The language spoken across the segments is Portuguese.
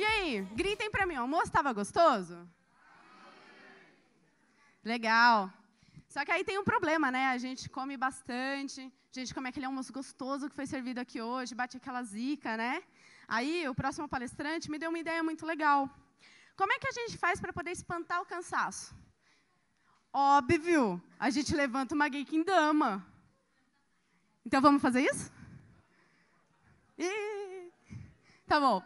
E aí, gritem para mim, o almoço estava gostoso? Legal. Só que aí tem um problema, né? A gente come bastante, a gente come aquele almoço gostoso que foi servido aqui hoje, bate aquela zica, né? Aí o próximo palestrante me deu uma ideia muito legal. Como é que a gente faz para poder espantar o cansaço? Óbvio, a gente levanta uma guin-dama. Então vamos fazer isso? Ih, tá bom.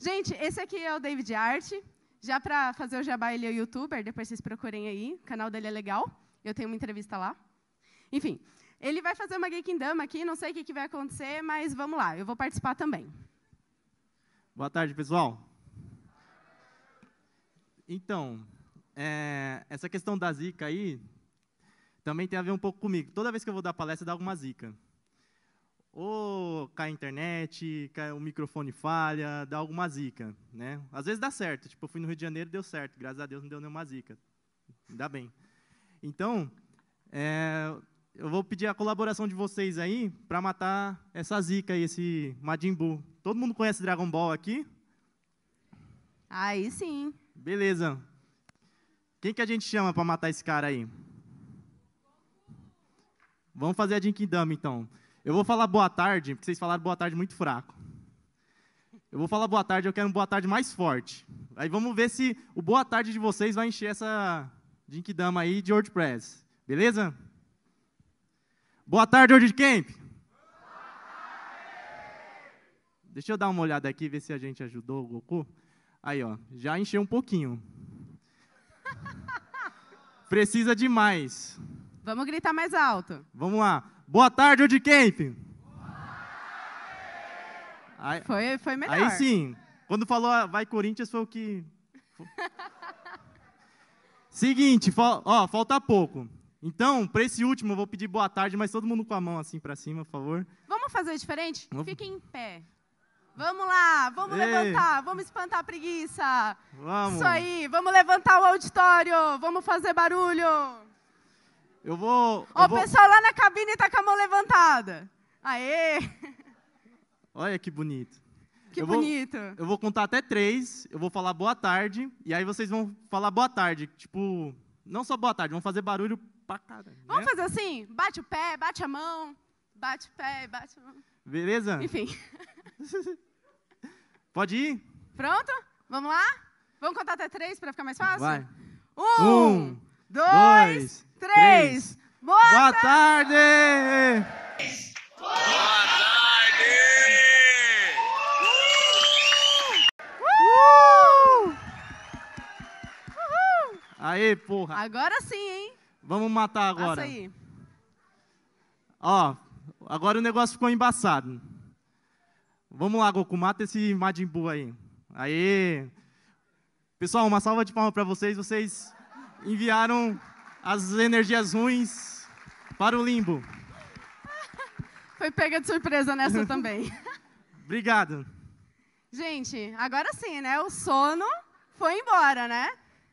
Gente, esse aqui é o David Art. Já para fazer o jabá, ele é youtuber, depois vocês procurem aí. O canal dele é legal. Eu tenho uma entrevista lá. Enfim, ele vai fazer uma dama aqui, não sei o que, que vai acontecer, mas vamos lá, eu vou participar também. Boa tarde, pessoal. Então, é, essa questão da zica aí também tem a ver um pouco comigo. Toda vez que eu vou dar palestra, dá alguma zica ou cai a internet, cai, o microfone falha, dá alguma zica, né? Às vezes dá certo, tipo, eu fui no Rio de Janeiro, deu certo, graças a Deus não deu nenhuma zica, ainda bem. Então, é, eu vou pedir a colaboração de vocês aí para matar essa zica aí, esse Majin Buu. Todo mundo conhece Dragon Ball aqui? Aí sim. Beleza. Quem que a gente chama para matar esse cara aí? Vamos fazer a Jinkidama, então. Eu vou falar boa tarde, porque vocês falaram boa tarde muito fraco. Eu vou falar boa tarde, eu quero um boa tarde mais forte. Aí vamos ver se o boa tarde de vocês vai encher essa Dinkidama aí de WordPress. Beleza? Boa tarde, WordCamp! Deixa eu dar uma olhada aqui, ver se a gente ajudou o Goku. Aí, ó, já encheu um pouquinho. Precisa de mais. Vamos gritar mais alto. Vamos lá. Boa tarde ou Aí, foi, foi melhor. Aí sim. Quando falou ah, vai Corinthians foi o que. Seguinte, fal, ó, falta pouco. Então, para esse último, eu vou pedir boa tarde, mas todo mundo com a mão assim para cima, por favor. Vamos fazer diferente? Vamos. Fiquem em pé. Vamos lá, vamos Ei. levantar, vamos espantar a preguiça. Vamos. Isso aí, vamos levantar o auditório, vamos fazer barulho. Eu vou. Ó, oh, o pessoal lá na cabine está com a mão levantada. Aê! Olha que bonito. Que eu bonito. Vou, eu vou contar até três, eu vou falar boa tarde, e aí vocês vão falar boa tarde. Tipo, não só boa tarde, vão fazer barulho pra caralho. Né? Vamos né? fazer assim? Bate o pé, bate a mão, bate o pé, bate a mão. Beleza? Enfim. Pode ir? Pronto? Vamos lá? Vamos contar até três para ficar mais fácil? Vai. Um, um dois, dois três. Boa, Boa tarde! tarde. Boa tarde! Uh! Uh! Uh! Aí, porra. Agora sim, hein? Vamos matar agora. Passa aí. Ó, agora o negócio ficou embaçado. Vamos lá, Goku, mata esse Majin Buu aí. Aí. Pessoal, uma salva de palmas para vocês. Vocês enviaram as energias ruins para o limbo. Foi pega de surpresa nessa também. Obrigado. Gente, agora sim, né? O sono foi embora, né?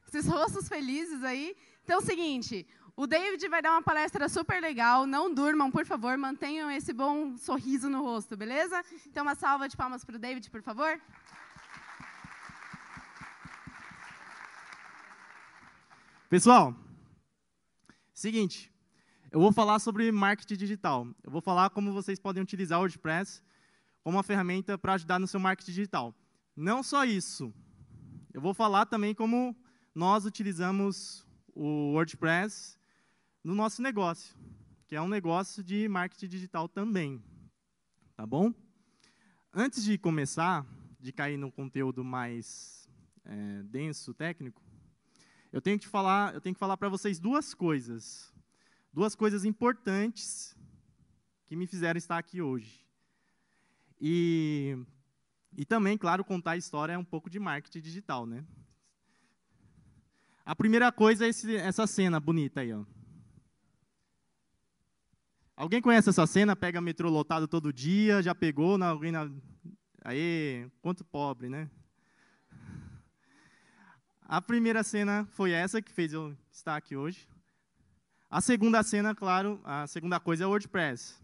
Esses rostos felizes aí. Então é o seguinte, o David vai dar uma palestra super legal. Não durmam, por favor, mantenham esse bom sorriso no rosto, beleza? Então, uma salva de palmas para o David, por favor. Pessoal, Seguinte, eu vou falar sobre marketing digital. Eu vou falar como vocês podem utilizar o WordPress como uma ferramenta para ajudar no seu marketing digital. Não só isso, eu vou falar também como nós utilizamos o WordPress no nosso negócio, que é um negócio de marketing digital também. Tá bom? Antes de começar, de cair no conteúdo mais é, denso, técnico, eu tenho que falar, eu tenho que falar para vocês duas coisas. Duas coisas importantes que me fizeram estar aqui hoje. E, e também, claro, contar a história é um pouco de marketing digital, né? A primeira coisa é esse, essa cena bonita aí, ó. Alguém conhece essa cena? Pega metrô lotado todo dia, já pegou? Não, alguém na... Aí, quanto pobre, né? A primeira cena foi essa que fez eu estar aqui hoje. A segunda cena, claro, a segunda coisa é o WordPress.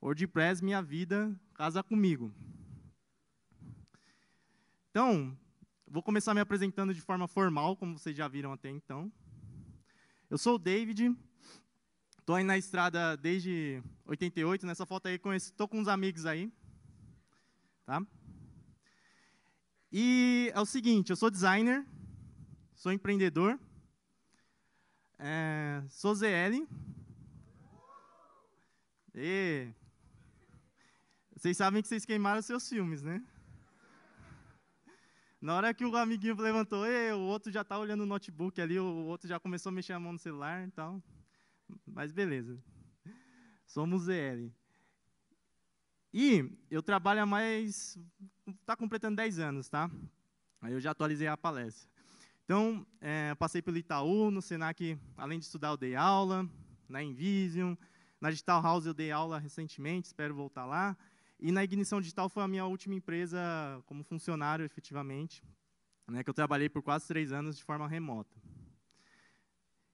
WordPress, minha vida, casa comigo. Então, vou começar me apresentando de forma formal, como vocês já viram até então. Eu sou o David, estou aí na estrada desde 88, nessa foto aí estou com uns amigos aí. Tá? E é o seguinte, eu sou designer, sou empreendedor, é, sou ZL. E vocês sabem que vocês queimaram seus filmes, né? Na hora que o amiguinho levantou, o outro já está olhando o notebook ali, o outro já começou a mexer a mão no celular e tal. Mas beleza. Somos ZL. E eu trabalho há mais. Está completando 10 anos, tá? Aí eu já atualizei a palestra. Então, é, passei pelo Itaú, no Senac, além de estudar, eu dei aula, na Invision, na Digital House eu dei aula recentemente, espero voltar lá. E na Ignição Digital foi a minha última empresa como funcionário, efetivamente, né, que eu trabalhei por quase três anos de forma remota.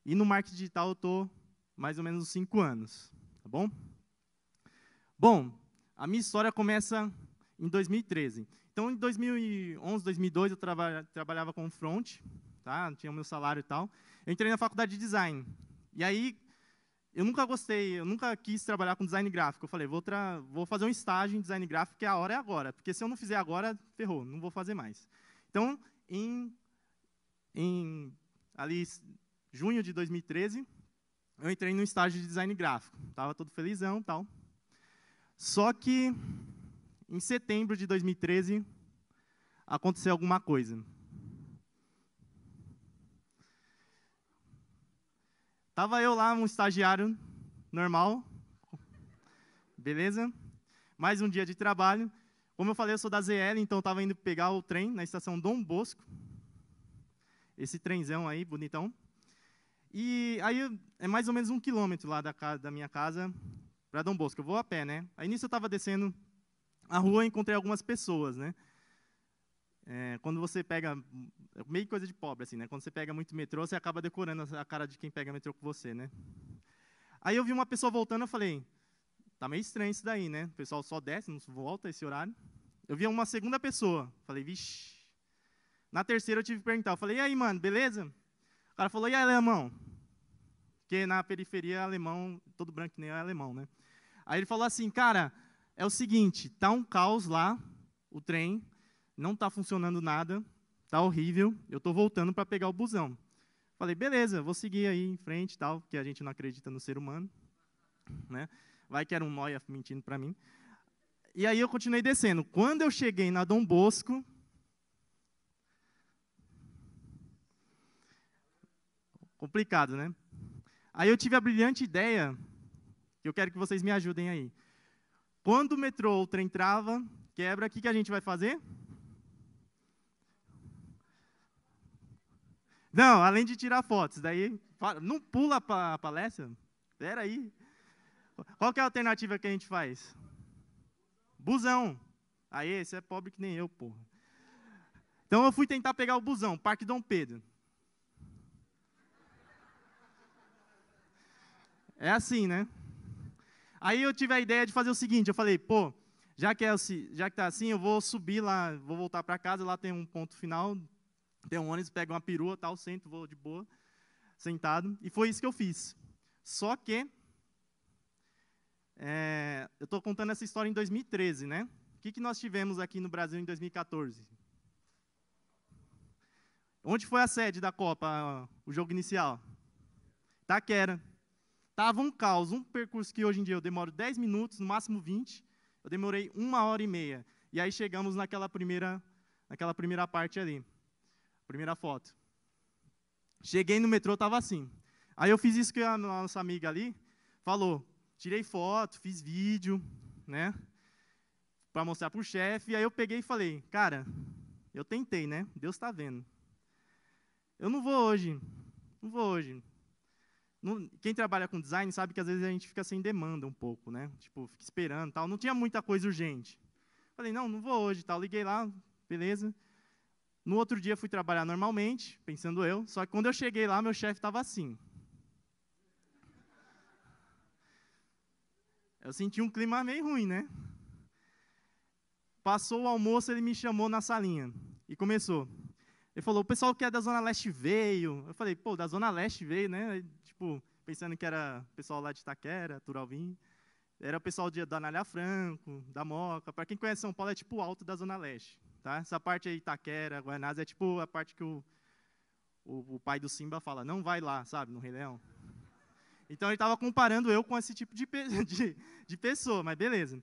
E no marketing digital eu estou mais ou menos uns cinco anos, tá bom? Bom, a minha história começa em 2013. Então, em 2011, 2002, eu trabalhava com front, tá? tinha o meu salário e tal. Eu entrei na faculdade de design. E aí, eu nunca gostei, eu nunca quis trabalhar com design gráfico. Eu falei, vou, vou fazer um estágio em design gráfico, que é a hora é agora. Porque se eu não fizer agora, ferrou, não vou fazer mais. Então, em, em ali, junho de 2013, eu entrei num estágio de design gráfico. Estava todo felizão e tal. Só que em setembro de 2013 aconteceu alguma coisa. Tava eu lá, um estagiário normal, beleza? Mais um dia de trabalho. Como eu falei, eu sou da ZL, então eu tava indo pegar o trem na estação Dom Bosco. Esse trenzão aí, bonitão. E aí é mais ou menos um quilômetro lá da, casa, da minha casa para Dom Bosco. Eu vou a pé, né? Aí nisso eu estava descendo a rua e encontrei algumas pessoas, né? É, quando você pega é meio coisa de pobre assim, né? Quando você pega muito metrô, você acaba decorando a cara de quem pega metrô com você, né? Aí eu vi uma pessoa voltando, eu falei, tá meio estranho isso daí, né? O pessoal só desce, não volta esse horário. Eu vi uma segunda pessoa, falei, vixi. Na terceira eu tive que perguntar, eu falei, e aí, mano, beleza? O cara falou, e aí, alemão? Porque na periferia é alemão, todo branco nem é alemão, né? Aí ele falou assim, cara, é o seguinte, tá um caos lá, o trem, não tá funcionando nada, tá horrível, eu tô voltando para pegar o busão. Falei, beleza, vou seguir aí em frente, tal, porque a gente não acredita no ser humano, né? Vai que era um noia mentindo para mim. E aí eu continuei descendo. Quando eu cheguei na Dom Bosco, complicado, né? Aí eu tive a brilhante ideia, que eu quero que vocês me ajudem aí. Quando o metrô, o trem trava, quebra, o que, que a gente vai fazer? Não, além de tirar fotos, daí não pula a palestra. Espera aí. Qual é a alternativa que a gente faz? Busão. Aí, você é pobre que nem eu, porra. Então eu fui tentar pegar o busão, Parque Dom Pedro. É assim, né? Aí eu tive a ideia de fazer o seguinte, eu falei, pô, já que é já que tá assim, eu vou subir lá, vou voltar para casa, lá tem um ponto final, tem um ônibus, pego uma perua, tal, sento, vou de boa, sentado, e foi isso que eu fiz. Só que é, eu estou contando essa história em 2013, né? O que, que nós tivemos aqui no Brasil em 2014? Onde foi a sede da Copa, o jogo inicial? Taquera. Tava um caos, um percurso que hoje em dia eu demoro 10 minutos, no máximo 20, eu demorei uma hora e meia. E aí chegamos naquela primeira, naquela primeira parte ali, primeira foto. Cheguei no metrô, tava assim. Aí eu fiz isso que a nossa amiga ali falou. Tirei foto, fiz vídeo, né? Para mostrar pro chefe. Aí eu peguei e falei, cara, eu tentei, né? Deus está vendo. Eu não vou hoje, não vou hoje quem trabalha com design sabe que às vezes a gente fica sem demanda um pouco, né? Tipo, fica esperando tal. Não tinha muita coisa urgente. Falei, não, não vou hoje tal. Liguei lá, beleza. No outro dia fui trabalhar normalmente, pensando eu. Só que quando eu cheguei lá, meu chefe estava assim. Eu senti um clima meio ruim, né? Passou o almoço, ele me chamou na salinha e começou. Ele falou: o pessoal que é da Zona Leste veio. Eu falei: pô, da Zona Leste veio, né? tipo, pensando que era pessoal lá de Itaquera, Turalvim. Era o pessoal de, da Anália Franco, da Moca. Para quem conhece São Paulo, é tipo o alto da Zona Leste. Tá? Essa parte aí, Itaquera, Guanás, é tipo a parte que o, o, o pai do Simba fala, não vai lá, sabe, no Rei Leão. Então ele estava comparando eu com esse tipo de, de, de, pessoa, mas beleza.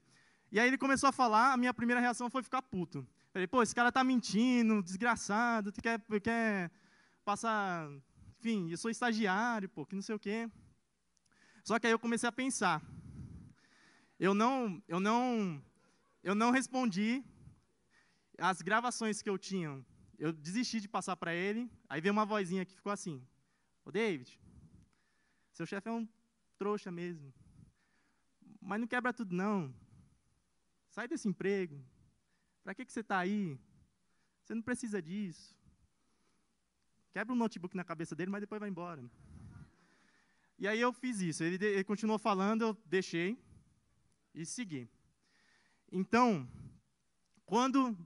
E aí ele começou a falar, a minha primeira reação foi ficar puto. Falei, pô, esse cara tá mentindo, desgraçado, quer, quer passar enfim, eu sou estagiário, pô, que não sei o quê. Só que aí eu comecei a pensar. Eu não, eu não, eu não respondi as gravações que eu tinha. Eu desisti de passar para ele. Aí veio uma vozinha que ficou assim: "Ô David, seu chefe é um trouxa mesmo. Mas não quebra tudo não. Sai desse emprego. Para que que você está aí? Você não precisa disso. Quebra um notebook na cabeça dele, mas depois vai embora. E aí eu fiz isso. Ele, ele continuou falando, eu deixei e segui. Então, quando.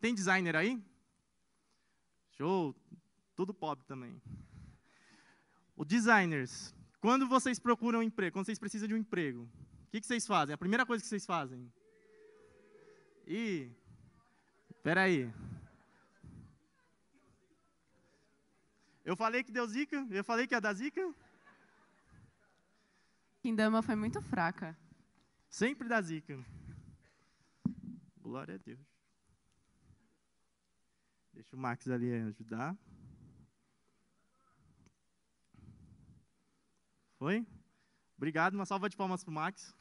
tem designer aí? Show! Tudo pobre também. O designers, quando vocês procuram um emprego, quando vocês precisam de um emprego, o que, que vocês fazem? A primeira coisa que vocês fazem? E. espera aí. Eu falei que deu zica? Eu falei que ia dar zica? Quindama foi muito fraca. Sempre dá zica. Glória a Deus. Deixa o Max ali ajudar. Foi? Obrigado, uma salva de palmas para o Max.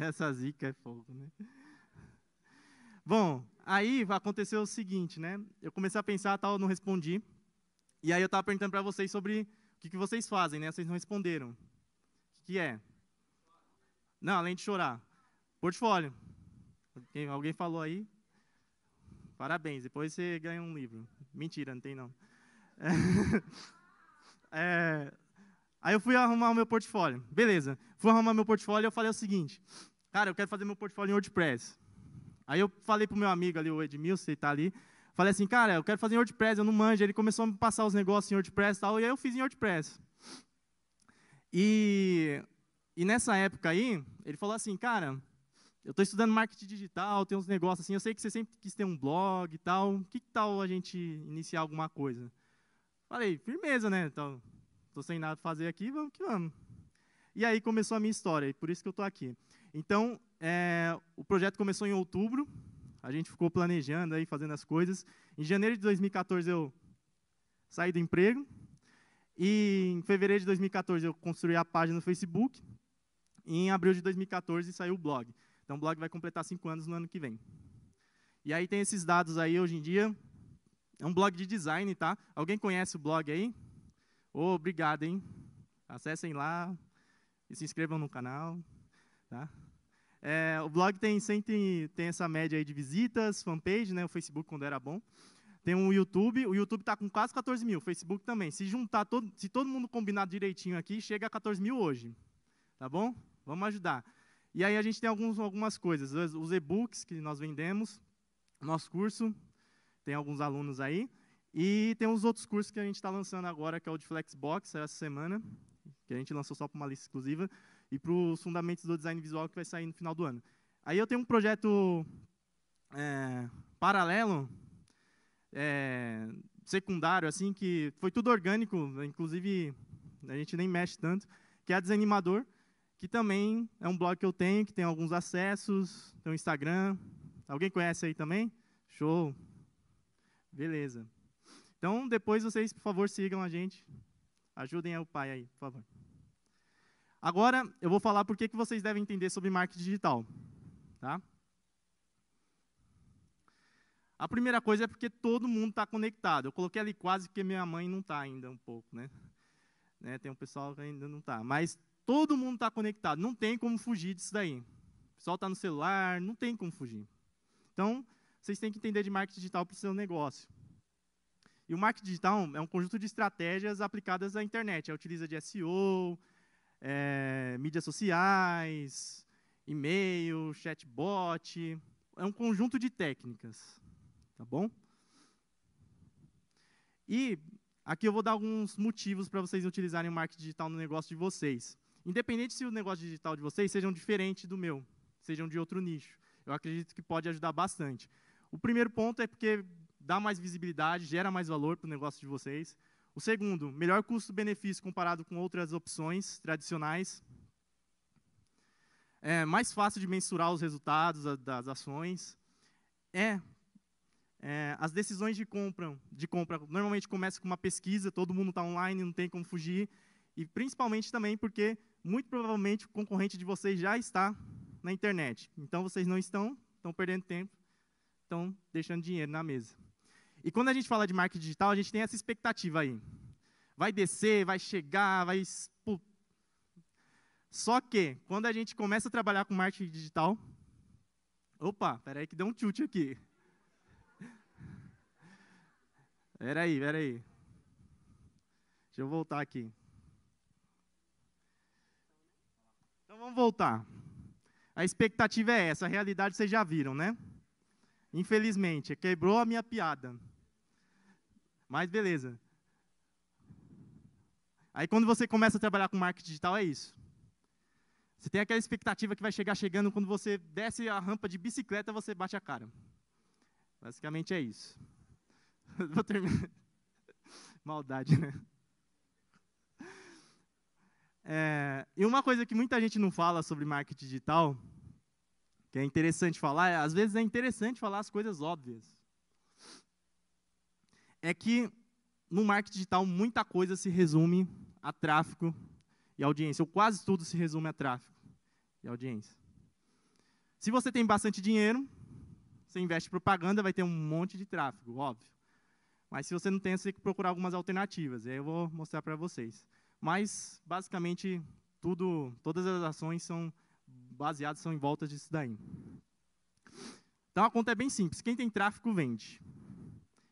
Essa zica é fogo, né? Bom, aí aconteceu o seguinte, né? Eu comecei a pensar, tal, não respondi. E aí eu estava perguntando para vocês sobre o que, que, vocês fazem, né? Vocês não responderam. O que, que é? Não, além de chorar. Portfólio. Alguém, alguém falou aí? Parabéns, depois você ganha um livro. Mentira, não tem não. É, aí eu fui arrumar o meu portfólio. Beleza. Fui arrumar meu portfólio e eu falei o seguinte cara, eu quero fazer meu portfólio em WordPress. Aí eu falei para o meu amigo ali, o Edmilson, ele está ali, falei assim, cara, eu quero fazer em WordPress, eu não manjo. Ele começou a me passar os negócios em WordPress e tal, e aí eu fiz em WordPress. E, e nessa época aí, ele falou assim, cara, eu estou estudando marketing digital, tenho uns negócios assim, eu sei que você sempre quis ter um blog e tal, que tal a gente iniciar alguma coisa? Falei, firmeza, né? Então, estou sem nada para fazer aqui, vamos que vamos. E aí começou a minha história, e por isso que eu estou aqui. Então, é, o projeto começou em outubro, a gente ficou planejando aí, fazendo as coisas. Em janeiro de 2014 eu saí do emprego e em fevereiro de 2014 eu construí a página no Facebook e em abril de 2014 saiu o blog. Então o blog vai completar cinco anos no ano que vem. E aí tem esses dados aí hoje em dia. É um blog de design, tá? Alguém conhece o blog aí? Oh, obrigado, hein? Acessem lá e se inscrevam no canal. Tá? É, o blog tem sempre tem essa média aí de visitas, fanpage, né, o Facebook quando era bom. Tem um YouTube, o YouTube está com quase 14 mil, o Facebook também. Se juntar, todo, se todo mundo combinar direitinho aqui, chega a 14 mil hoje. Tá bom? Vamos ajudar. E aí a gente tem alguns, algumas coisas. Os, os e-books que nós vendemos, nosso curso, tem alguns alunos aí. E tem os outros cursos que a gente está lançando agora, que é o de Flexbox, essa semana, que a gente lançou só para uma lista exclusiva e para os fundamentos do design visual que vai sair no final do ano. Aí eu tenho um projeto é, paralelo, é, secundário, assim, que foi tudo orgânico, inclusive a gente nem mexe tanto, que é Desanimador, que também é um blog que eu tenho, que tem alguns acessos, tem um Instagram. Alguém conhece aí também? Show! Beleza. Então, depois vocês, por favor, sigam a gente. Ajudem o pai aí, por favor. Agora, eu vou falar por que vocês devem entender sobre marketing digital. Tá? A primeira coisa é porque todo mundo está conectado. Eu coloquei ali quase porque minha mãe não está ainda um pouco, né? né? Tem um pessoal que ainda não está, mas todo mundo está conectado. Não tem como fugir disso daí. O pessoal está no celular, não tem como fugir. Então, vocês têm que entender de marketing digital para o seu negócio. E o marketing digital é um conjunto de estratégias aplicadas à internet. Ela é, utiliza de SEO, é, mídias sociais, e-mail, chatbot, é um conjunto de técnicas, tá bom? E aqui eu vou dar alguns motivos para vocês utilizarem o marketing digital no negócio de vocês. Independente se o negócio digital de vocês sejam diferente do meu, sejam de outro nicho, eu acredito que pode ajudar bastante. O primeiro ponto é porque dá mais visibilidade, gera mais valor para o negócio de vocês. O segundo, melhor custo-benefício comparado com outras opções tradicionais. É mais fácil de mensurar os resultados das ações. É, é as decisões de compra, de compra normalmente começam com uma pesquisa, todo mundo está online, não tem como fugir. E principalmente também porque, muito provavelmente, o concorrente de vocês já está na internet. Então, vocês não estão, estão perdendo tempo, estão deixando dinheiro na mesa. E quando a gente fala de marketing digital, a gente tem essa expectativa aí. Vai descer, vai chegar, vai. Só que, quando a gente começa a trabalhar com marketing digital. Opa, peraí que deu um chute aqui. Peraí, peraí. Deixa eu voltar aqui. Então vamos voltar. A expectativa é essa, a realidade vocês já viram, né? Infelizmente, quebrou a minha piada. Mas beleza. Aí quando você começa a trabalhar com marketing digital, é isso. Você tem aquela expectativa que vai chegar chegando, quando você desce a rampa de bicicleta, você bate a cara. Basicamente é isso. Vou terminar. Maldade, né? É, e uma coisa que muita gente não fala sobre marketing digital, que é interessante falar, é, às vezes é interessante falar as coisas óbvias é que no marketing digital muita coisa se resume a tráfego e audiência, ou quase tudo se resume a tráfego e audiência. Se você tem bastante dinheiro, você investe em propaganda, vai ter um monte de tráfego, óbvio. Mas se você não tem, você tem que procurar algumas alternativas, e aí eu vou mostrar para vocês. Mas, basicamente, tudo, todas as ações são baseadas, são em volta disso daí. Então, a conta é bem simples. Quem tem tráfego, vende.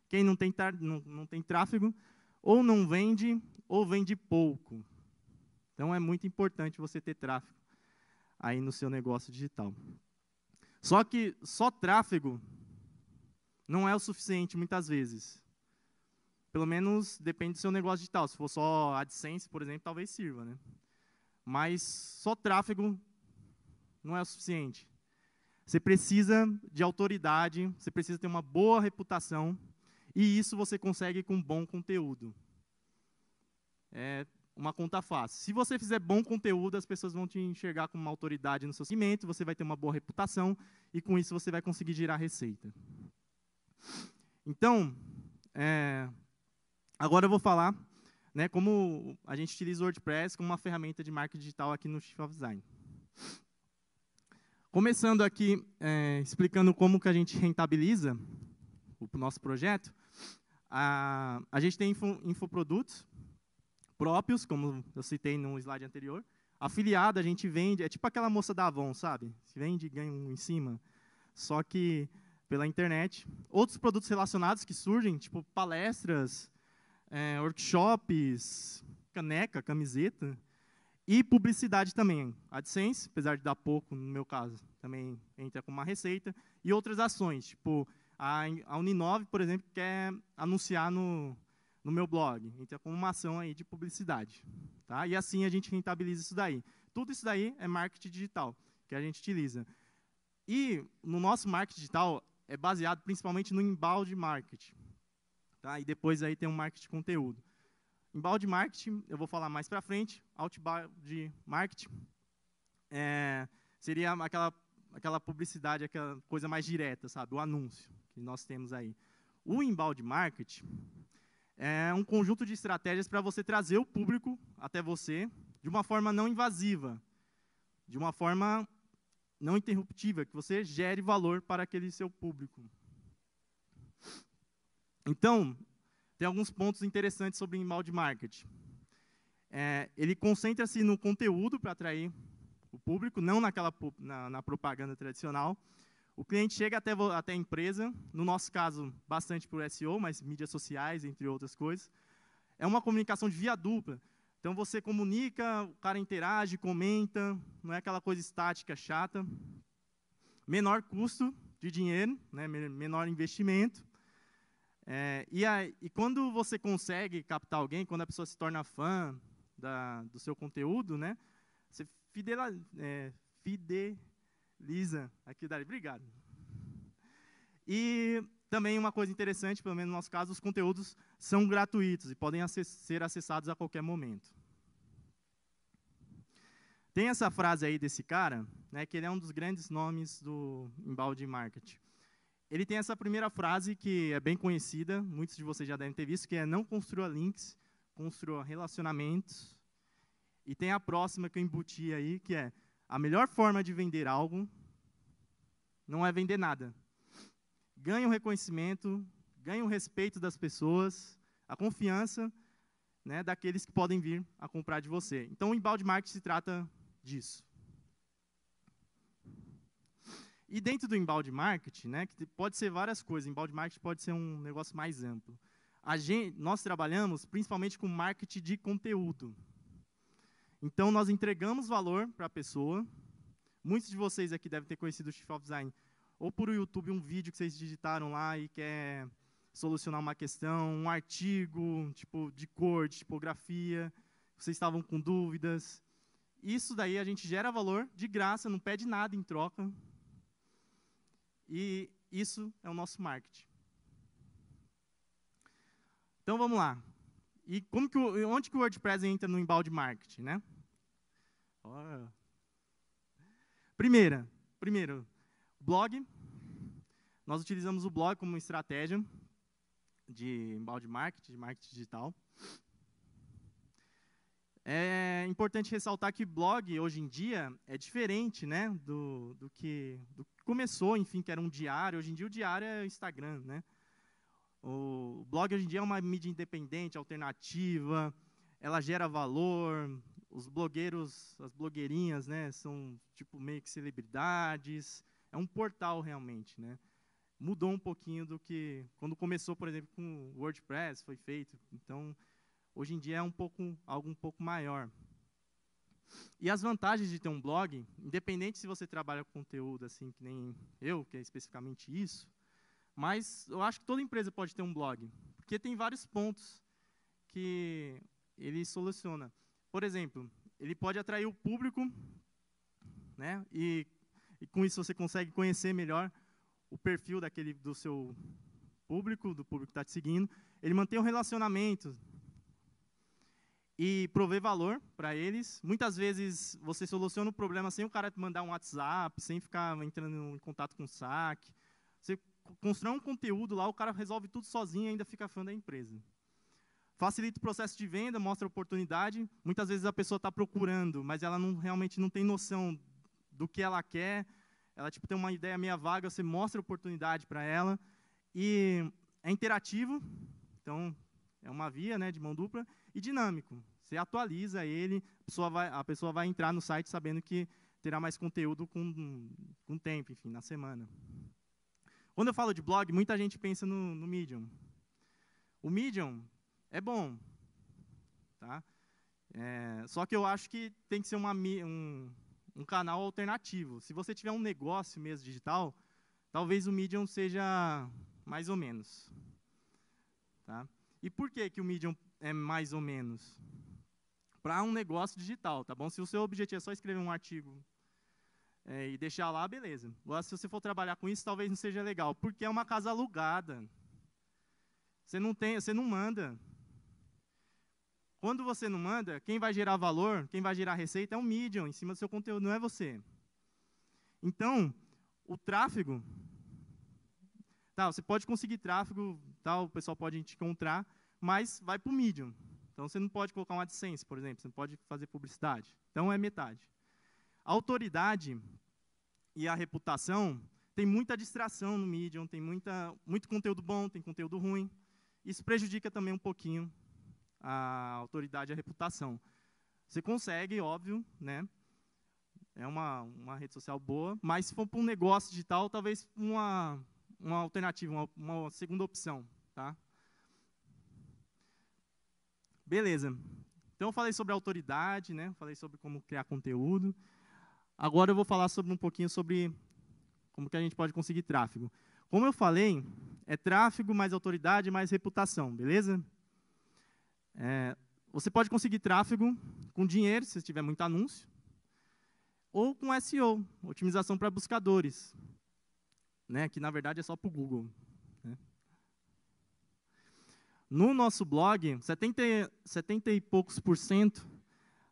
Quem não tem, não, não tem tráfego, ou não vende, ou vende pouco. Então é muito importante você ter tráfego aí no seu negócio digital. Só que só tráfego não é o suficiente muitas vezes. Pelo menos depende do seu negócio digital. Se for só AdSense, por exemplo, talvez sirva, né? Mas só tráfego não é o suficiente. Você precisa de autoridade, você precisa ter uma boa reputação, e isso você consegue com bom conteúdo. É uma conta fácil. Se você fizer bom conteúdo, as pessoas vão te enxergar com uma autoridade no seu segmento, você vai ter uma boa reputação e com isso você vai conseguir gerar receita. Então, é, agora eu vou falar né, como a gente utiliza o WordPress como uma ferramenta de marketing digital aqui no Chief of Design. Começando aqui, é, explicando como que a gente rentabiliza o nosso projeto, a, a gente tem info, infoprodutos próprios, como eu citei no slide anterior. Afiliado, a gente vende, é tipo aquela moça da Avon, sabe? Se vende, ganha um em cima. Só que pela internet. Outros produtos relacionados que surgem, tipo palestras, é, workshops, caneca, camiseta. E publicidade também. AdSense, apesar de dar pouco, no meu caso, também entra com uma receita. E outras ações, tipo a, a Uninove, por exemplo, quer anunciar no, no meu blog. Então, é como uma ação aí de publicidade. Tá? E assim a gente rentabiliza isso daí. Tudo isso daí é marketing digital que a gente utiliza. E no nosso marketing digital é baseado principalmente no embalde marketing. Tá? E depois aí tem um marketing de conteúdo. Embalde marketing, eu vou falar mais para frente. Outbound marketing é, seria aquela, aquela publicidade, aquela coisa mais direta, sabe? O anúncio nós temos aí. O inbound marketing é um conjunto de estratégias para você trazer o público até você de uma forma não invasiva, de uma forma não interruptiva, que você gere valor para aquele seu público. Então, tem alguns pontos interessantes sobre inbound marketing. É, ele concentra-se no conteúdo para atrair o público, não naquela, na, na propaganda tradicional. O cliente chega até, até a empresa, no nosso caso, bastante por SEO, mas mídias sociais, entre outras coisas. É uma comunicação de via dupla. Então você comunica, o cara interage, comenta, não é aquela coisa estática, chata. Menor custo de dinheiro, né, menor investimento. É, e, e, quando você consegue captar alguém, quando a pessoa se torna fã da, do seu conteúdo, né, você fidela, é, fide, Lisa, aqui dali, obrigado. E também uma coisa interessante, pelo menos no nosso caso, os conteúdos são gratuitos e podem acess ser acessados a qualquer momento. Tem essa frase aí desse cara, né, que ele é um dos grandes nomes do embalde marketing. Ele tem essa primeira frase que é bem conhecida, muitos de vocês já devem ter visto, que é não construa links, construa relacionamentos. E tem a próxima que eu embuti aí, que é a melhor forma de vender algo não é vender nada. Ganha o um reconhecimento, ganha o um respeito das pessoas, a confiança né, daqueles que podem vir a comprar de você. Então, o embalde marketing se trata disso. E dentro do embalde marketing, né, que pode ser várias coisas, embalde marketing pode ser um negócio mais amplo. Gente, nós trabalhamos principalmente com marketing de conteúdo. Então, nós entregamos valor para a pessoa. Muitos de vocês aqui devem ter conhecido o Chief of Design ou por YouTube um vídeo que vocês digitaram lá e quer solucionar uma questão, um artigo, tipo de cor, de tipografia, vocês estavam com dúvidas. Isso daí a gente gera valor de graça, não pede nada em troca. E isso é o nosso marketing. Então vamos lá. E como que, onde que o WordPress entra no embalde marketing, né? Oh. Primeira, primeiro, blog. Nós utilizamos o blog como estratégia de embalde marketing, de marketing digital. É importante ressaltar que blog, hoje em dia, é diferente né, do, do, que, do que começou, enfim, que era um diário. Hoje em dia, o diário é o Instagram, né? O blog hoje em dia é uma mídia independente, alternativa, ela gera valor. Os blogueiros, as blogueirinhas, né, são tipo meio que celebridades. É um portal realmente, né? Mudou um pouquinho do que quando começou, por exemplo, com o WordPress, foi feito. Então, hoje em dia é um pouco algo um pouco maior. E as vantagens de ter um blog, independente se você trabalha com conteúdo assim que nem eu, que é especificamente isso, mas eu acho que toda empresa pode ter um blog, porque tem vários pontos que ele soluciona. Por exemplo, ele pode atrair o público, né? E, e com isso você consegue conhecer melhor o perfil daquele do seu público, do público que está te seguindo. Ele mantém um relacionamento e prover valor para eles. Muitas vezes você soluciona o problema sem o cara mandar um WhatsApp, sem ficar entrando em contato com o SAC. Você constrói um conteúdo lá, o cara resolve tudo sozinho e ainda fica fã da empresa. Facilita o processo de venda, mostra oportunidade. Muitas vezes a pessoa está procurando, mas ela não, realmente não tem noção do que ela quer. Ela tipo, tem uma ideia meia vaga, você mostra oportunidade para ela. E é interativo, então é uma via né, de mão dupla, e dinâmico. Você atualiza ele, a pessoa vai, a pessoa vai entrar no site sabendo que terá mais conteúdo com, com tempo, enfim, na semana. Quando eu falo de blog, muita gente pensa no, no Medium. O Medium é bom, tá? É, só que eu acho que tem que ser uma, um, um canal alternativo. Se você tiver um negócio mesmo digital, talvez o Medium seja mais ou menos. Tá? E por que, que o Medium é mais ou menos? Para um negócio digital, tá bom? Se o seu objetivo é só escrever um artigo é, e deixar lá, beleza. Agora, se você for trabalhar com isso, talvez não seja legal, porque é uma casa alugada. Você não tem, você não manda. Quando você não manda, quem vai gerar valor, quem vai gerar receita é o medium em cima do seu conteúdo, não é você. Então, o tráfego, tá, você pode conseguir tráfego, tal, tá, o pessoal pode te encontrar, mas vai para o medium. Então, você não pode colocar uma AdSense, por exemplo, você não pode fazer publicidade. Então, é metade. A autoridade e a reputação tem muita distração no Medium, tem muita, muito conteúdo bom, tem conteúdo ruim. Isso prejudica também um pouquinho a autoridade e a reputação. Você consegue, óbvio, né? É uma, uma rede social boa, mas se for para um negócio digital, talvez uma, uma alternativa, uma, uma segunda opção, tá? Beleza. Então, eu falei sobre autoridade, né? Falei sobre como criar conteúdo. Agora eu vou falar sobre um pouquinho sobre como que a gente pode conseguir tráfego. Como eu falei, é tráfego mais autoridade mais reputação, beleza? É, você pode conseguir tráfego com dinheiro, se tiver muito anúncio, ou com SEO, otimização para buscadores, né, que na verdade é só para o Google. Né? No nosso blog, 70, 70 e poucos por cento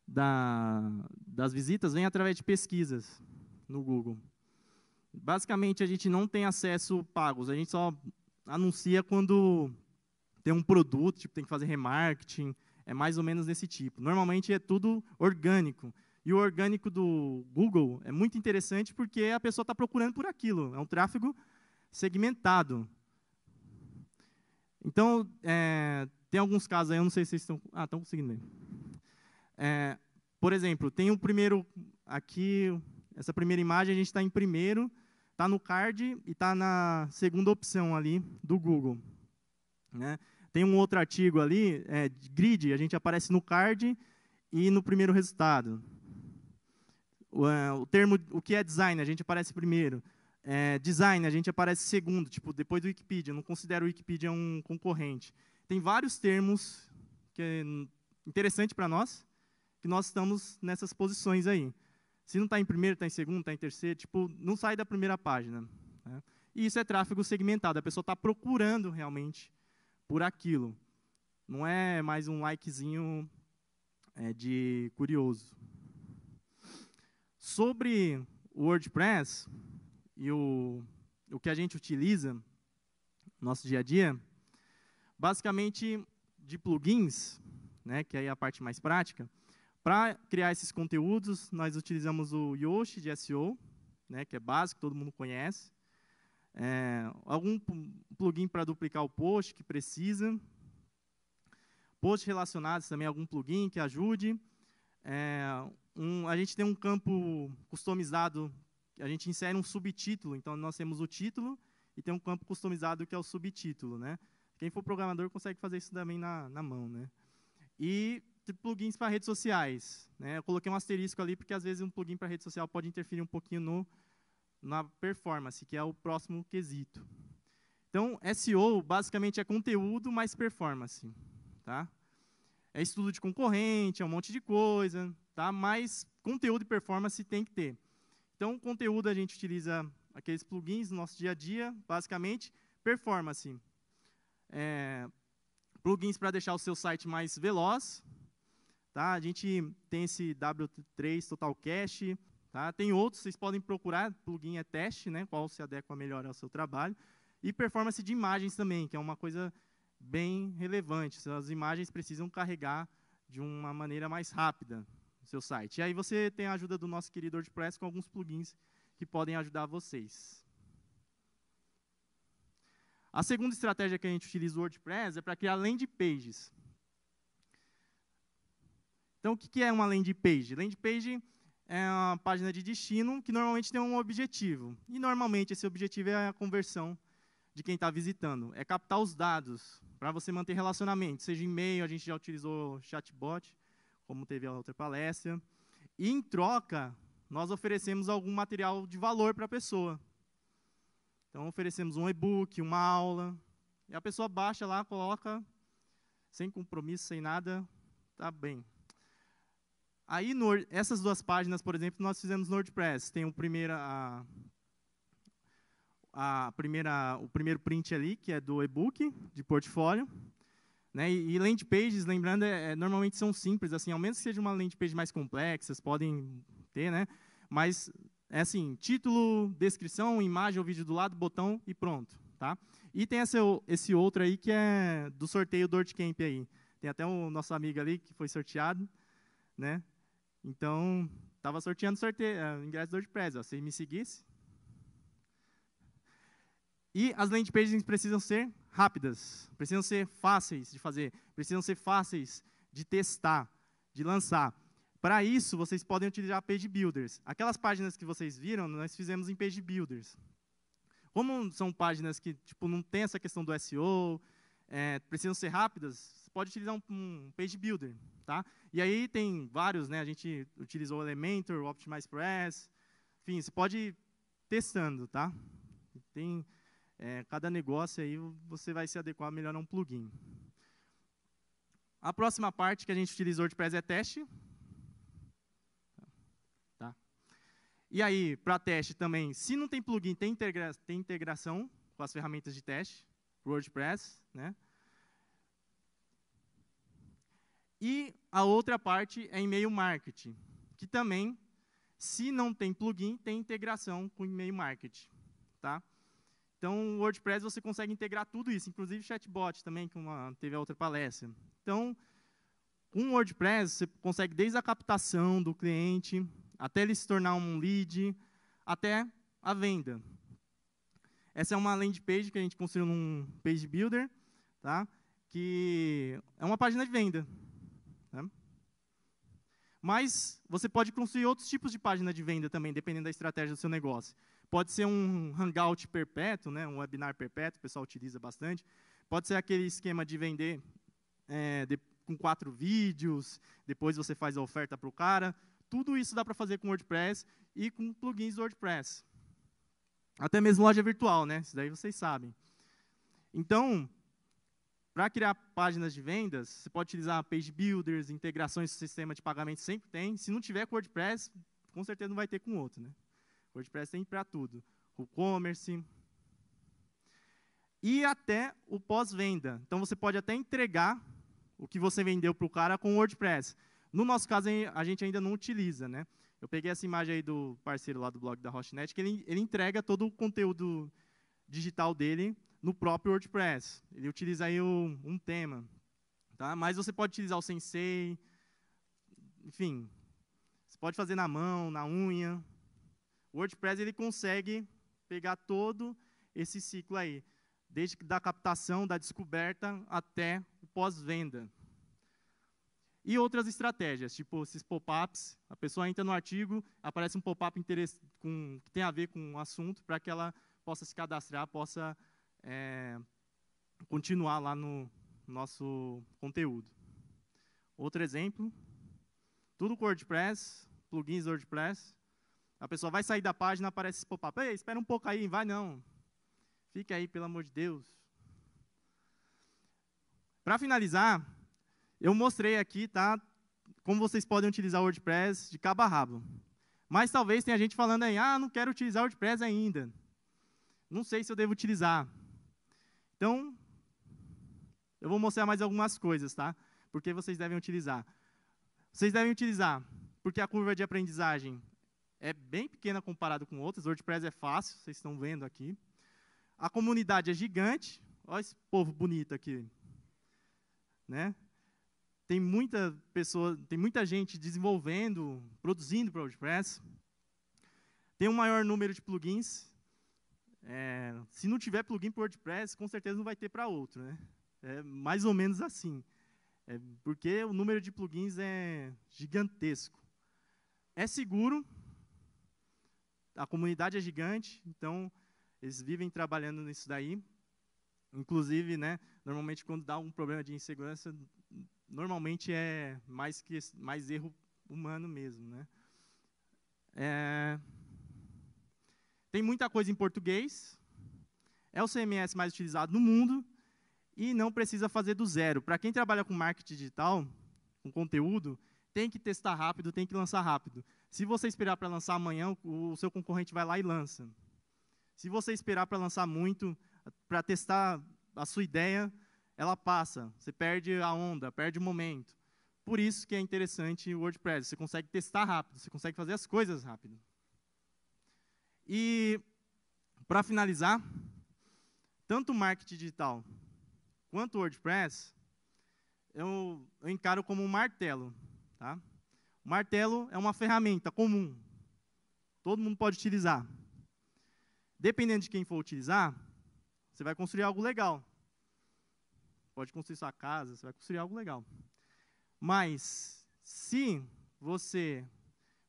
da, das visitas vem através de pesquisas no Google. Basicamente, a gente não tem acesso pagos, a gente só anuncia quando tem um produto, tipo, tem que fazer remarketing, é mais ou menos desse tipo. Normalmente é tudo orgânico. E o orgânico do Google é muito interessante porque a pessoa está procurando por aquilo, é um tráfego segmentado. Então, é, tem alguns casos aí, eu não sei se vocês estão. Ah, estão conseguindo ler. É, por exemplo, tem o primeiro aqui, essa primeira imagem a gente está em primeiro, está no card e está na segunda opção ali do Google. Né? Tem um outro artigo ali, é, grid, a gente aparece no card e no primeiro resultado. O, é, o termo, o que é design, a gente aparece primeiro. É, design, a gente aparece segundo, tipo, depois do Wikipedia. não considero o Wikipedia um concorrente. Tem vários termos que é interessante para nós, que nós estamos nessas posições aí. Se não está em primeiro, está em segundo, está em terceiro, tipo, não sai da primeira página. Né? E isso é tráfego segmentado, a pessoa está procurando realmente por aquilo. Não é mais um likezinho é, de curioso. Sobre o WordPress e o, o que a gente utiliza no nosso dia a dia, basicamente de plugins, né, que é a parte mais prática, para criar esses conteúdos, nós utilizamos o Yoast de SEO, né, que é básico, todo mundo conhece. É, algum plugin para duplicar o post que precisa. Posts relacionados também, algum plugin que ajude. É, um, a gente tem um campo customizado, a gente insere um subtítulo, então nós temos o título e tem um campo customizado que é o subtítulo. Né? Quem for programador consegue fazer isso também na, na mão. Né? E plugins para redes sociais. Né? Eu coloquei um asterisco ali, porque às vezes um plugin para rede social pode interferir um pouquinho no, na performance, que é o próximo quesito. Então, SEO basicamente é conteúdo mais performance. Tá? É estudo de concorrente, é um monte de coisa, tá? mas conteúdo e performance tem que ter. Então, conteúdo a gente utiliza aqueles plugins no nosso dia a dia, basicamente, performance. É, plugins para deixar o seu site mais veloz, Tá? A gente tem esse W3 Total Cache, tá? tem outros, vocês podem procurar, plugin é teste, né? qual se adequa melhor ao seu trabalho. E performance de imagens também, que é uma coisa bem relevante. As imagens precisam carregar de uma maneira mais rápida no seu site. E aí você tem a ajuda do nosso querido WordPress com alguns plugins que podem ajudar vocês. A segunda estratégia que a gente utiliza o WordPress é para criar landing pages. Então, o que é uma landing page? Landing page é uma página de destino que normalmente tem um objetivo. E, normalmente, esse objetivo é a conversão de quem está visitando. É captar os dados para você manter relacionamento, seja e-mail, a gente já utilizou chatbot, como teve a outra palestra. E, em troca, nós oferecemos algum material de valor para a pessoa. Então, oferecemos um e-book, uma aula. E a pessoa baixa lá, coloca, sem compromisso, sem nada, tá bem. Aí, no, essas duas páginas, por exemplo, nós fizemos no WordPress. Tem o primeiro, a, a primeira, o primeiro print ali, que é do e-book, de portfólio. Né? E, e landing pages, lembrando, é, é, normalmente são simples. assim, Ao menos que seja uma landing page mais complexa, podem ter, né? mas é assim, título, descrição, imagem ou vídeo do lado, botão e pronto. Tá? E tem esse, esse outro aí, que é do sorteio do WordCamp aí. Tem até o nosso amigo ali, que foi sorteado. Né? Então, estava sorteando sorteio, uh, eh, ingresso do WordPress, ó, se me seguisse. E as landing pages precisam ser rápidas, precisam ser fáceis de fazer, precisam ser fáceis de testar, de lançar. Para isso, vocês podem utilizar page builders. Aquelas páginas que vocês viram, nós fizemos em page builders. Como são páginas que tipo, não tem essa questão do SEO, é, precisam ser rápidas, você pode utilizar um, um, page builder, tá? E aí tem vários, né? A gente utilizou o Elementor, o OptimizePress, enfim, você pode ir testando, tá? Tem é, cada negócio aí você vai se adequar melhor a um plugin. A próxima parte que a gente utilizou de WordPress é teste. Tá? E aí, para teste também, se não tem plugin, tem, integra tem integração com as ferramentas de teste. WordPress, né? E a outra parte é e-mail marketing, que também, se não tem plugin, tem integração com e-mail marketing, tá? Então, o WordPress você consegue integrar tudo isso, inclusive chatbot também, que uma, teve a outra palestra. Então, com o WordPress você consegue desde a captação do cliente, até ele se tornar um lead, até a venda. Essa é uma landing page que a gente construiu num page builder, tá? que é uma página de venda. Né? Mas você pode construir outros tipos de página de venda também, dependendo da estratégia do seu negócio. Pode ser um hangout perpétuo, né? um webinar perpétuo, o pessoal utiliza bastante. Pode ser aquele esquema de vender é, de, com quatro vídeos, depois você faz a oferta para o cara. Tudo isso dá para fazer com WordPress e com plugins do WordPress. Até mesmo loja virtual, né? Isso daí vocês sabem. Então, para criar páginas de vendas, você pode utilizar page builders, integrações do sistema de pagamento, sempre tem. Se não tiver com WordPress, com certeza não vai ter com outro, né? WordPress tem para tudo. O commerce e até o pós-venda. Então você pode até entregar o que você vendeu para o cara com o WordPress. No nosso caso, a gente ainda não utiliza, né? Eu peguei essa imagem aí do parceiro lá do blog da Hostnet, que ele, ele entrega todo o conteúdo digital dele no próprio WordPress. Ele utiliza aí um, um tema. Tá? Mas você pode utilizar o Sensei, enfim, você pode fazer na mão, na unha. O WordPress ele consegue pegar todo esse ciclo aí, desde da captação, da descoberta até o pós-venda. E outras estratégias, tipo esses pop-ups. A pessoa entra no artigo, aparece um pop-up que tem a ver com o um assunto, para que ela possa se cadastrar, possa é, continuar lá no nosso conteúdo. Outro exemplo, tudo com WordPress, plugins WordPress. A pessoa vai sair da página, aparece esse pop-up. Ei, espera um pouco aí, vai não. Fique aí, pelo amor de Deus. Para finalizar, eu mostrei aqui, tá? Como vocês podem utilizar o WordPress de cabo a rabo. Mas talvez tenha gente falando aí, ah, não quero utilizar o WordPress ainda. Não sei se eu devo utilizar. Então, eu vou mostrar mais algumas coisas, tá? Porque vocês devem utilizar. Vocês devem utilizar, porque a curva de aprendizagem é bem pequena comparado com outras. O WordPress é fácil, vocês estão vendo aqui. A comunidade é gigante. Olha esse povo bonito aqui. Né? Tem muita pessoa, tem muita gente desenvolvendo, produzindo para WordPress. Tem um maior número de plugins. É, se não tiver plugin para WordPress, com certeza não vai ter para outro, né? É mais ou menos assim. É porque o número de plugins é gigantesco. É seguro, a comunidade é gigante, então eles vivem trabalhando nisso daí. Inclusive, né, normalmente quando dá um problema de insegurança, normalmente é mais, que, mais erro humano mesmo. Né? É, tem muita coisa em português, é o CMS mais utilizado no mundo e não precisa fazer do zero. Para quem trabalha com marketing digital, com conteúdo, tem que testar rápido, tem que lançar rápido. Se você esperar para lançar amanhã, o seu concorrente vai lá e lança. Se você esperar para lançar muito, para testar a sua ideia, ela passa, você perde a onda, perde o momento. Por isso que é interessante o WordPress, você consegue testar rápido, você consegue fazer as coisas rápido. E, para finalizar, tanto o marketing digital quanto o WordPress, eu, eu encaro como um martelo. Tá? O martelo é uma ferramenta comum, todo mundo pode utilizar. Dependendo de quem for utilizar, você vai construir algo legal pode construir sua casa, você vai construir algo legal. Mas, se você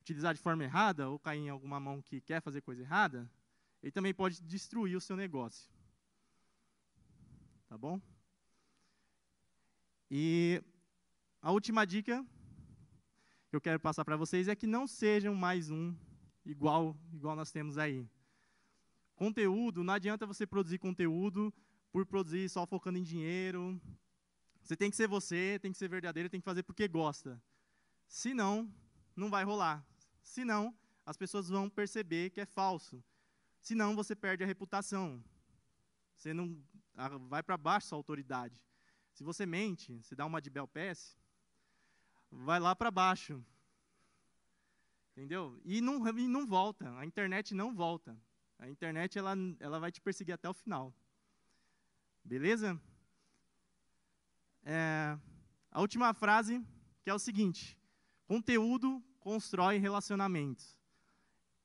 utilizar de forma errada, ou cair em alguma mão que quer fazer coisa errada, ele também pode destruir o seu negócio. Tá bom? E a última dica que eu quero passar para vocês é que não sejam mais um igual igual nós temos aí. Conteúdo, não adianta você produzir conteúdo por produzir só focando em dinheiro. Você tem que ser você, tem que ser verdadeiro, tem que fazer porque gosta. Se não, não vai rolar. Se não, as pessoas vão perceber que é falso. Se não, você perde a reputação. Você não vai para baixo sua autoridade. Se você mente, se dá uma de bel pés, vai lá para baixo. Entendeu? E não, e não volta. A internet não volta. A internet ela, ela vai te perseguir até o final. Beleza? É, a última frase, que é o seguinte: conteúdo constrói relacionamentos.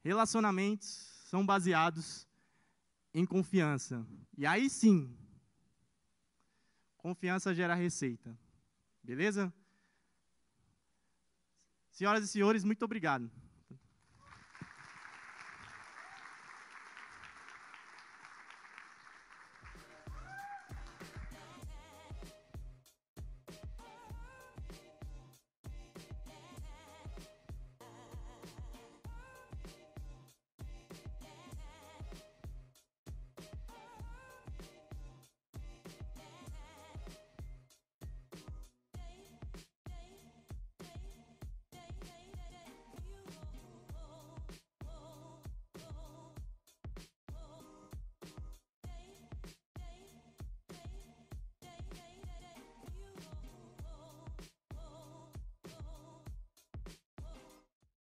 Relacionamentos são baseados em confiança. E aí sim, confiança gera receita. Beleza? Senhoras e senhores, muito obrigado.